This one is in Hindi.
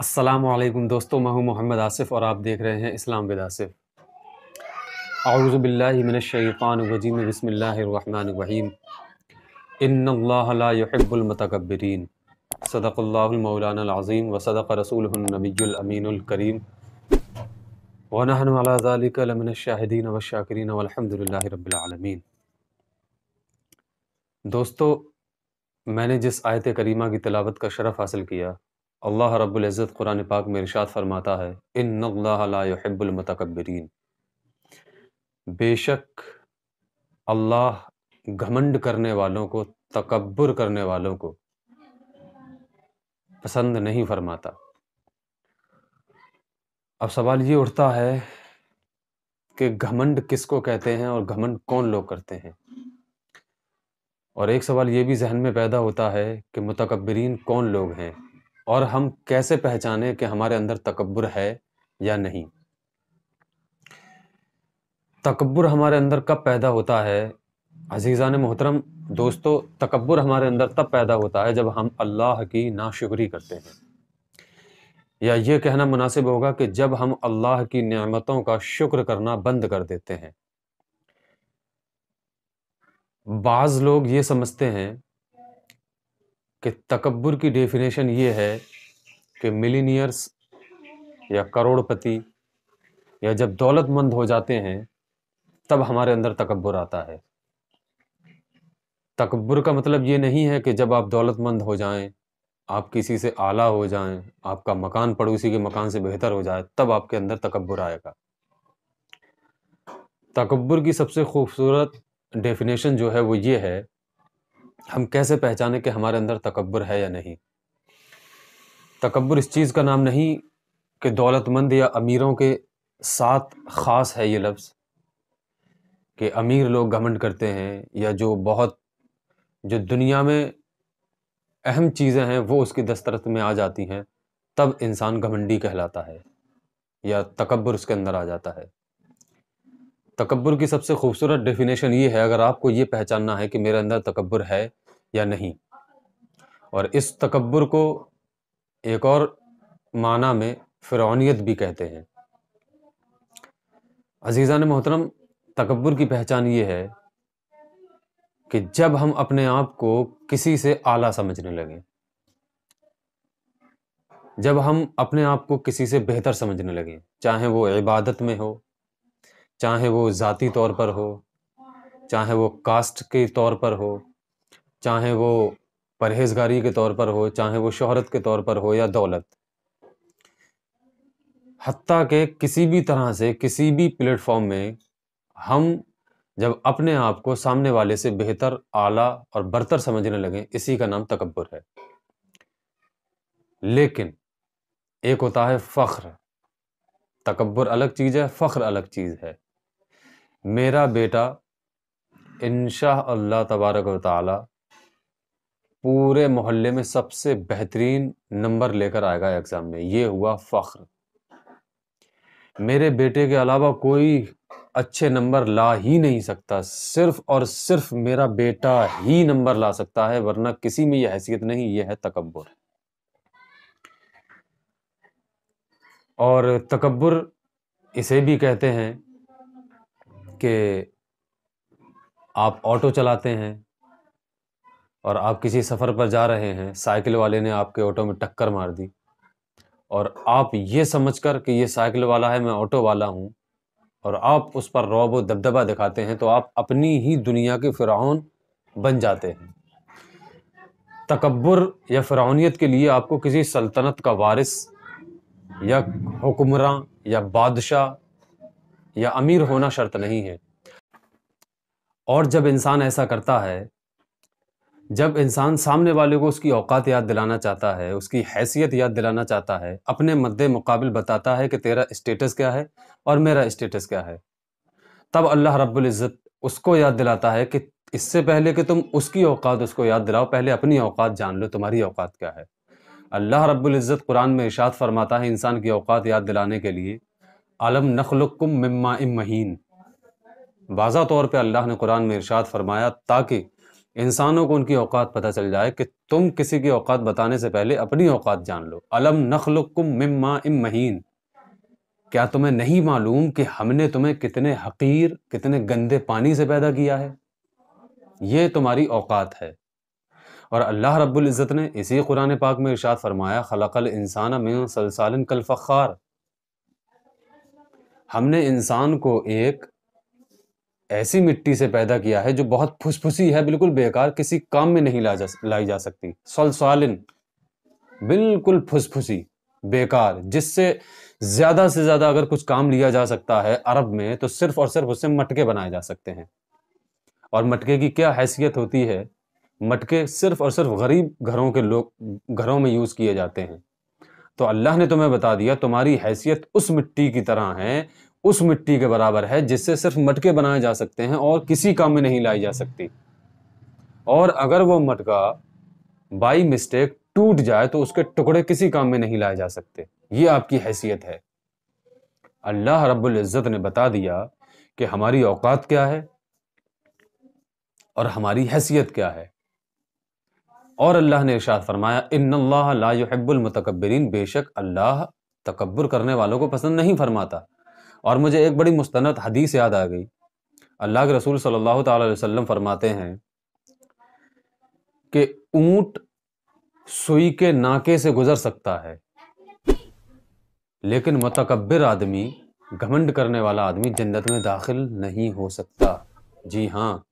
असलकम दोस्तों मैं हूँ मोहम्मद आसिफ और आप देख रहे हैं इस्लाम विद आसिफ आउज़बिल्लिमिनशैफ़ानरजीम बसमीम इन्ब्बुलमतकबरीन सदक़ल्लामौलानाज़ीम व सदक़ रसूलनबीमीनकरीम वनहन शाहिदीन व शाकरीन वलहमदिल्ला रबालमीन दोस्तों मैंने जिस आयत करीमा की तलावत का शरफ़ हासिल किया अल्लाह रबुल्ज़त कुरान पाक में इरशाद फरमाता है इन नब्बुलमतकबरीन बेशक अल्लाह घमंड करने वालों को तकबर करने वालों को पसंद नहीं फरमाता अब सवाल ये उठता है कि घमंड किसको कहते हैं और घमंड कौन लोग करते हैं और एक सवाल ये भी जहन में पैदा होता है कि मतकबरीन कौन लोग हैं और हम कैसे पहचाने कि हमारे अंदर तकबर है या नहीं तकबर हमारे अंदर कब पैदा होता है अजीज़ा ने मोहतरम दोस्तों तकबर हमारे अंदर तब पैदा होता है जब हम अल्लाह की नाशुक्री करते हैं या ये कहना मुनासिब होगा कि जब हम अल्लाह की नियामतों का शुक्र करना बंद कर देते हैं बाज़ लोग ये समझते हैं कि तकबर की डेफिनेशन ये है कि मिलीनियर्स या करोड़पति या जब दौलतमंद हो जाते हैं तब हमारे अंदर तकबर आता है तकबर का मतलब ये नहीं है कि जब आप दौलतमंद हो जाएं आप किसी से आला हो जाएं आपका मकान पड़ोसी के मकान से बेहतर हो जाए तब आपके अंदर तकबर आएगा तकबर की सबसे खूबसूरत डेफिनेशन जो है वो ये है हम कैसे पहचाने कि हमारे अंदर तकबर है या नहीं तकबर इस चीज़ का नाम नहीं कि दौलतमंद या अमीरों के साथ ख़ास है ये लफ्ज़ कि अमीर लोग घमंड करते हैं या जो बहुत जो दुनिया में अहम चीज़ें हैं वो उसकी दस्तरत में आ जाती हैं तब इंसान घमंडी कहलाता है या तकबर उसके अंदर आ जाता है तकबर की सबसे खूबसूरत डेफिनेशन ये है अगर आपको ये पहचानना है कि मेरे अंदर तकबर है या नहीं और इस तकबर को एक और माना में फ़िरौनीत भी कहते हैं अजीज़ा ने मोहतरम तकबर की पहचान ये है कि जब हम अपने आप को किसी से आला समझने लगें जब हम अपने आप को किसी से बेहतर समझने लगें चाहे वो इबादत में हो चाहे वो ज़ाती तौर पर हो चाहे वो कास्ट के तौर पर हो चाहे वो परहेजगारी के तौर पर हो चाहे वो शोहरत के तौर पर हो या दौलत हती के किसी भी तरह से किसी भी प्लेटफॉर्म में हम जब अपने आप को सामने वाले से बेहतर आला और बरतर समझने लगे इसी का नाम तकबर है लेकिन एक होता है फ़ख्र तकबर अलग चीज़ है फ़ख्र अलग चीज़ है मेरा बेटा इन अल्लाह तबारक ताली पूरे मोहल्ले में सबसे बेहतरीन नंबर लेकर आएगा एग्ज़ाम में ये हुआ फ़ख्र मेरे बेटे के अलावा कोई अच्छे नंबर ला ही नहीं सकता सिर्फ और सिर्फ मेरा बेटा ही नंबर ला सकता है वरना किसी में यह हैसियत नहीं यह है तकबर और तकबर इसे भी कहते हैं कि आप ऑटो चलाते हैं और आप किसी सफ़र पर जा रहे हैं साइकिल वाले ने आपके ऑटो में टक्कर मार दी और आप ये समझकर कि ये साइकिल वाला है मैं ऑटो वाला हूँ और आप उस पर रौब व दबदबा दिखाते हैं तो आप अपनी ही दुनिया के फ़िरौन बन जाते हैं तकबर या फ़िरौनीत के लिए आपको किसी सल्तनत का वारिस या हुक्मरान या बादशाह या अमीर होना शर्त नहीं है और जब इंसान ऐसा करता है जब इंसान सामने वाले को उसकी औकात याद दिलाना चाहता है उसकी हैसियत याद दिलाना चाहता है अपने मद्दे मुकाबिल बताता है कि तेरा स्टेटस क्या है और मेरा स्टेटस क्या है तब अल्लाह रब्बुल इज़्ज़त उसको याद दिलाता है कि इससे पहले कि तुम उसकी औकात उसको याद दिलाओ पहले अपनी औकात जान लो तुम्हारी औकात क्या है अल्लाह रब्बुल इज़्ज़त कुरान में इशात फरमाता है इंसान की औकात याद दिलाने के लिए अलम नखलुकुम मम्मा महीन वाजा तौर पे अल्लाह ने कुरान में इरशाद फरमाया ताकि इंसानों को उनकी औकात पता चल जाए कि तुम किसी की औकात बताने से पहले अपनी औकात जान लो अलम नखलुकुम मम्मा महीन क्या तुम्हें नहीं मालूम कि हमने तुम्हें कितने हकीर कितने गंदे पानी से पैदा किया है ये तुम्हारी औकात है और अल्लाह रब्बुल इज़्ज़त ने इसी कुरान पाक में इरशाद फरमाया खलकल इंसान में सलसालन कल फ़ार हमने इंसान को एक ऐसी मिट्टी से पैदा किया है जो बहुत फुसफुसी है बिल्कुल बेकार किसी काम में नहीं ला जा लाई जा सकती सलसालिन बिल्कुल फुसफुसी बेकार जिससे ज्यादा से ज्यादा अगर कुछ काम लिया जा सकता है अरब में तो सिर्फ और सिर्फ उससे मटके बनाए जा सकते हैं और मटके की क्या हैसियत होती है मटके सिर्फ और सिर्फ गरीब घरों के लोग घरों में यूज किए जाते हैं तो अल्लाह ने तुम्हें बता दिया तुम्हारी हैसियत उस मिट्टी की तरह है उस मिट्टी के बराबर है जिससे सिर्फ मटके बनाए जा सकते हैं और किसी काम में नहीं लाई जा सकती और अगर वो मटका बाई मिस्टेक टूट जाए तो उसके टुकड़े किसी काम में नहीं लाए जा सकते ये आपकी हैसियत है अल्लाह रब्बुल इज़्ज़त ने बता दिया कि हमारी औकात क्या है और हमारी हैसियत क्या है और अल्लाह ने इर्शाद फरमाया लाबुलमतकबरीन बेशक अल्लाह तकबर करने वालों को पसंद नहीं फरमाता और मुझे एक बड़ी मुस्त हदीस याद आ गई अल्लाह के रसूल सल्लल्लाहु अलैहि वसल्लम फरमाते हैं कि ऊंट सुई के नाके से गुजर सकता है लेकिन मतकबर आदमी घमंड करने वाला आदमी जन्नत में दाखिल नहीं हो सकता जी हाँ